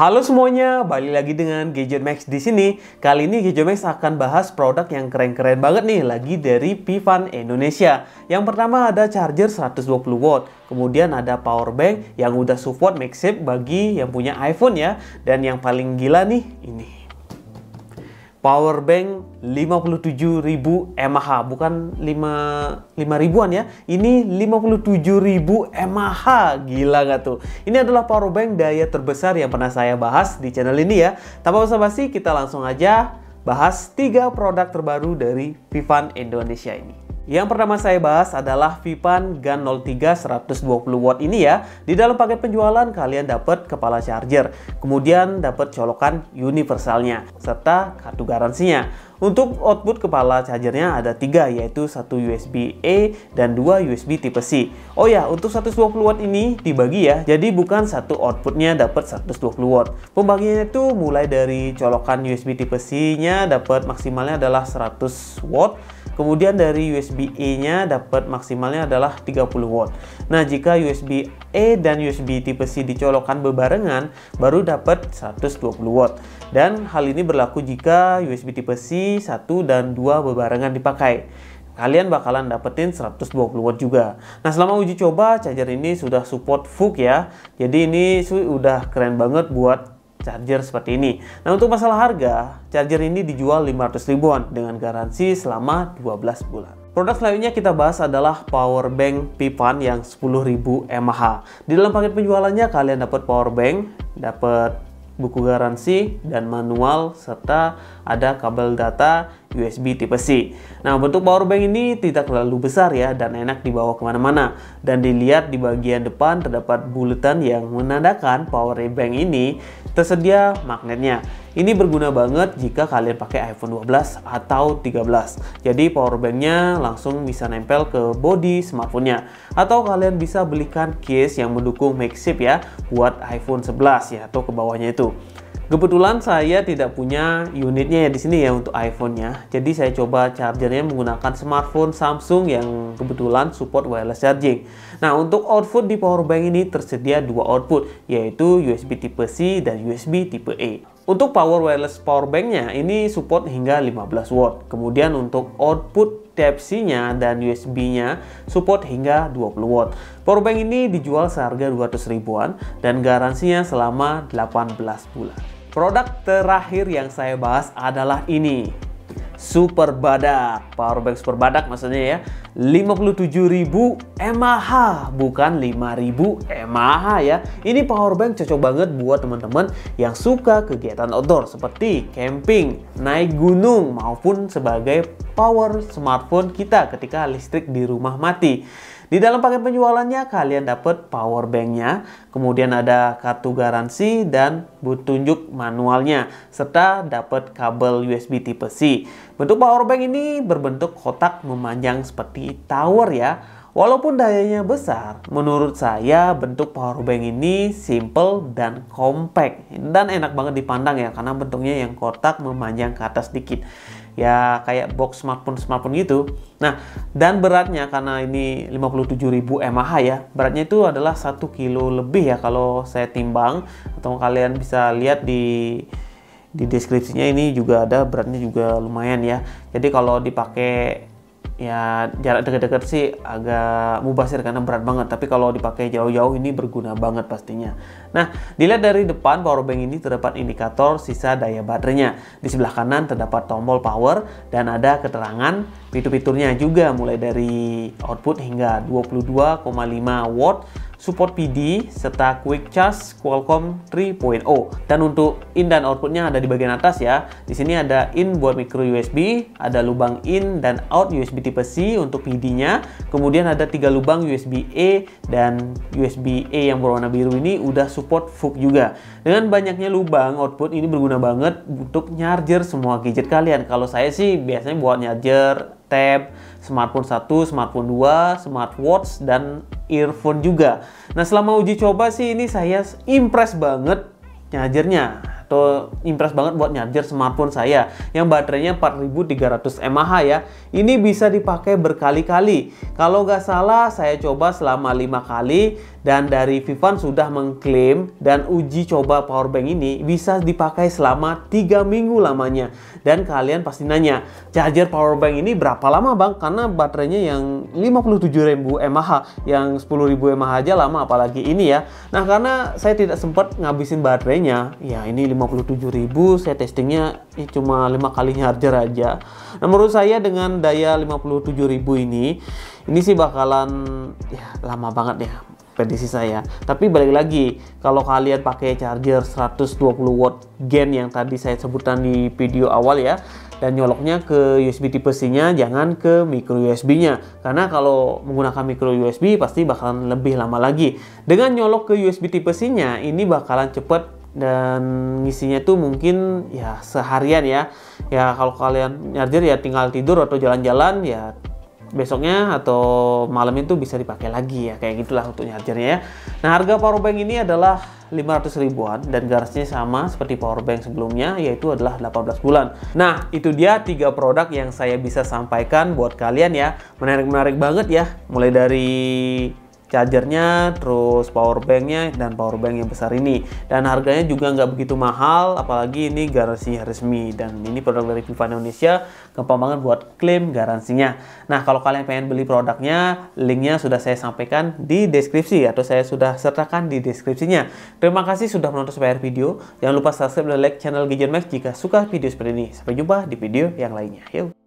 Halo semuanya, balik lagi dengan Gadget Max di sini. Kali ini Gadget Max akan bahas produk yang keren-keren banget nih lagi dari Pivan Indonesia. Yang pertama ada charger 120 watt, kemudian ada power bank yang udah support MagSafe bagi yang punya iPhone ya, dan yang paling gila nih ini power bank 57.000 mAh bukan 5 ribuan ya ini 57.000 mAh gila gak tuh ini adalah power bank daya terbesar yang pernah saya bahas di channel ini ya tanpa basa-basi kita langsung aja bahas tiga produk terbaru dari Vivan Indonesia ini yang pertama saya bahas adalah Vipan Gun 03 120 watt ini ya. Di dalam paket penjualan kalian dapat kepala charger, kemudian dapat colokan universalnya serta kartu garansinya. Untuk output kepala chargernya ada tiga yaitu satu USB A dan dua USB tipe C. Oh ya, untuk 120 watt ini dibagi ya. Jadi bukan satu outputnya dapat 120 watt. Pembagiannya itu mulai dari colokan USB tipe C-nya dapat maksimalnya adalah 100 watt Kemudian dari USB E-nya dapat maksimalnya adalah 30 watt. Nah, jika USB E dan USB tipe C dicolokkan berbarengan, baru dapat 120 watt. Dan hal ini berlaku jika USB tipe C 1 dan 2 berbarengan dipakai kalian bakalan dapetin 120 watt juga. Nah selama uji coba charger ini sudah support VOOC ya, jadi ini sudah keren banget buat charger seperti ini. Nah untuk masalah harga, charger ini dijual 500 ribuan dengan garansi selama 12 bulan. Produk selanjutnya kita bahas adalah power bank Pipan yang 10.000 mAh. Di dalam paket penjualannya kalian dapat power bank, dapat buku garansi dan manual serta ada kabel data USB Tipe-C. Nah, bentuk power bank ini tidak terlalu besar ya dan enak dibawa kemana-mana. Dan dilihat di bagian depan terdapat bulatan yang menandakan power bank ini tersedia magnetnya. Ini berguna banget jika kalian pakai iPhone 12 atau 13. Jadi power banknya langsung bisa nempel ke body smartphone-nya. Atau kalian bisa belikan case yang mendukung MagSafe ya buat iPhone 11 ya atau ke bawahnya itu. Kebetulan saya tidak punya unitnya ya di sini ya untuk iPhone-nya. Jadi saya coba chargernya menggunakan smartphone Samsung yang kebetulan support wireless charging. Nah, untuk output di power bank ini tersedia dua output yaitu USB tipe C dan USB tipe A. Untuk power wireless power banknya ini support hingga 15 watt. Kemudian untuk output Type-C-nya dan USB-nya support hingga 20 watt. Powerbank ini dijual seharga 200 ribuan dan garansinya selama 18 bulan. Produk terakhir yang saya bahas adalah ini. Super Badak, powerbank Super Badak maksudnya ya. 57.000 mAh, bukan 5.000 mAh ya. Ini powerbank cocok banget buat teman-teman yang suka kegiatan outdoor seperti camping, naik gunung maupun sebagai power smartphone kita ketika listrik di rumah mati. Di dalam paket penjualannya kalian dapat power banknya, kemudian ada kartu garansi dan petunjuk manualnya, serta dapat kabel USB tipe C. Bentuk power bank ini berbentuk kotak memanjang seperti tower ya Walaupun dayanya besar, menurut saya bentuk power bank ini simple dan compact dan enak banget dipandang ya karena bentuknya yang kotak memanjang ke atas dikit. Ya kayak box smartphone smartphone gitu. Nah, dan beratnya karena ini 57.000 mAh ya, beratnya itu adalah 1 kilo lebih ya kalau saya timbang atau kalian bisa lihat di di deskripsinya ini juga ada beratnya juga lumayan ya. Jadi kalau dipakai ya jarak dekat-dekat sih agak mubasir karena berat banget tapi kalau dipakai jauh-jauh ini berguna banget pastinya nah dilihat dari depan powerbank ini terdapat indikator sisa daya baterainya di sebelah kanan terdapat tombol power dan ada keterangan fitur-fiturnya juga mulai dari output hingga 22,5 watt support PD, serta quick charge Qualcomm 3.0. Dan untuk in dan outputnya ada di bagian atas ya. Di sini ada in buat micro USB, ada lubang in dan out USB tipe C untuk PD-nya. Kemudian ada tiga lubang USB A dan USB A yang berwarna biru ini udah support FUG juga. Dengan banyaknya lubang output ini berguna banget untuk nyarger semua gadget kalian. Kalau saya sih biasanya buat nyarger tab, smartphone 1, smartphone 2, smartwatch, dan earphone juga. Nah selama uji coba sih ini saya impress banget nyajernya atau impress banget buat nyajer smartphone saya yang baterainya 4300 mAh ya ini bisa dipakai berkali-kali kalau nggak salah saya coba selama lima kali dan dari Vivan sudah mengklaim dan uji coba powerbank ini bisa dipakai selama tiga minggu lamanya dan kalian pasti nanya charger powerbank ini berapa lama bang karena baterainya yang 57.000 mAh yang 10.000 mAh aja lama apalagi ini ya nah karena saya tidak sempat ngabisin baterainya ya ini 57.000 saya testingnya ya cuma lima kali charger aja nah menurut saya dengan daya 57.000 ini ini sih bakalan ya lama banget ya prediksi saya. Tapi balik lagi, kalau kalian pakai charger 120 watt gen yang tadi saya sebutkan di video awal ya, dan nyoloknya ke USB tipe C-nya, jangan ke micro USB-nya. Karena kalau menggunakan micro USB pasti bakalan lebih lama lagi. Dengan nyolok ke USB tipe C-nya, ini bakalan cepat dan ngisinya tuh mungkin ya seharian ya ya kalau kalian charger ya tinggal tidur atau jalan-jalan ya besoknya atau malam itu bisa dipakai lagi ya kayak gitulah untuk chargernya ya nah harga powerbank ini adalah 500 ribuan dan garisnya sama seperti powerbank sebelumnya yaitu adalah 18 bulan nah itu dia tiga produk yang saya bisa sampaikan buat kalian ya menarik-menarik banget ya mulai dari chargernya, terus power banknya dan power bank yang besar ini. Dan harganya juga nggak begitu mahal, apalagi ini garansi resmi dan ini produk dari Viva Indonesia gampang banget buat klaim garansinya. Nah kalau kalian pengen beli produknya, linknya sudah saya sampaikan di deskripsi atau saya sudah sertakan di deskripsinya. Terima kasih sudah menonton sampai video. Jangan lupa subscribe dan like channel Gijon Max jika suka video seperti ini. Sampai jumpa di video yang lainnya. Yuk!